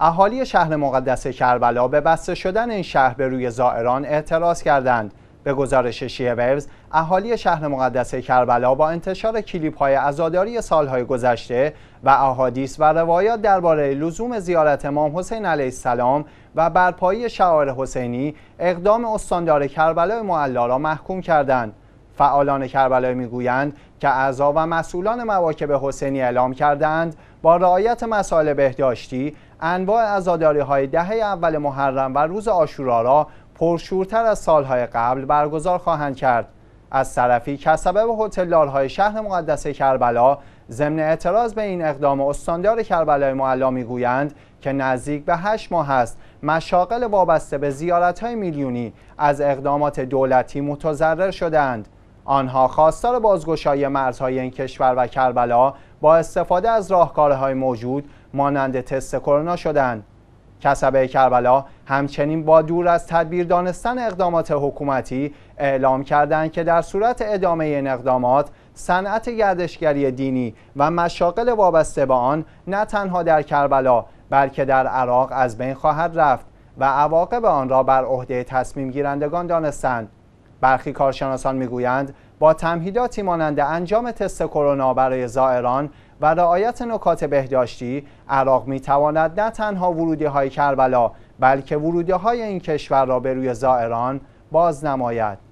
اهالی شهر مقدس کربلا به بسته شدن این شهر به روی زائران اعتراض کردند به گزارش شیعه ویوز اهالی شهر مقدس کربلا با انتشار کلیپ های عزاداری سالهای گذشته و احادیث و روایات درباره لزوم زیارت امام حسین علیه السلام و برپایی شعار حسینی اقدام استاندار کربلا معلا را محکوم کردند فعالان کربلا میگویند که اعضا و مسئولان مواکب حسینی اعلام کردند با رعایت مسائل بهداشتی انواع ازاداری های دهه اول محرم و روز آشورا را پرشورتر از سالهای قبل برگزار خواهند کرد از طرفی کسبه و های شهر مقدس کربلا ضمن اعتراض به این اقدام استاندار کربلای معلا میگویند که نزدیک به هشت ماه است مشاقل وابسته به های میلیونی از اقدامات دولتی متضرر شدند آنها خواستار بازگشایی مرزهای این کشور و کربلا با استفاده از راهکارهای موجود مانند تست کرونا شدند کسبه کربلا همچنین با دور از تدبیر دانستن اقدامات حکومتی اعلام کردند که در صورت ادامه این اقدامات صنعت گردشگری دینی و مشاقل وابسته به آن نه تنها در کربلا بلکه در عراق از بین خواهد رفت و عواقب آن را بر عهده تصمیم گیرندگان دانستند برخی کارشناسان میگویند با تمهیداتی مانند انجام تست کرونا برای زائران و رعایت نکات بهداشتی عراق میتواند نه تنها ورودی های کربلا بلکه ورودی های این کشور را به روی زائران باز نماید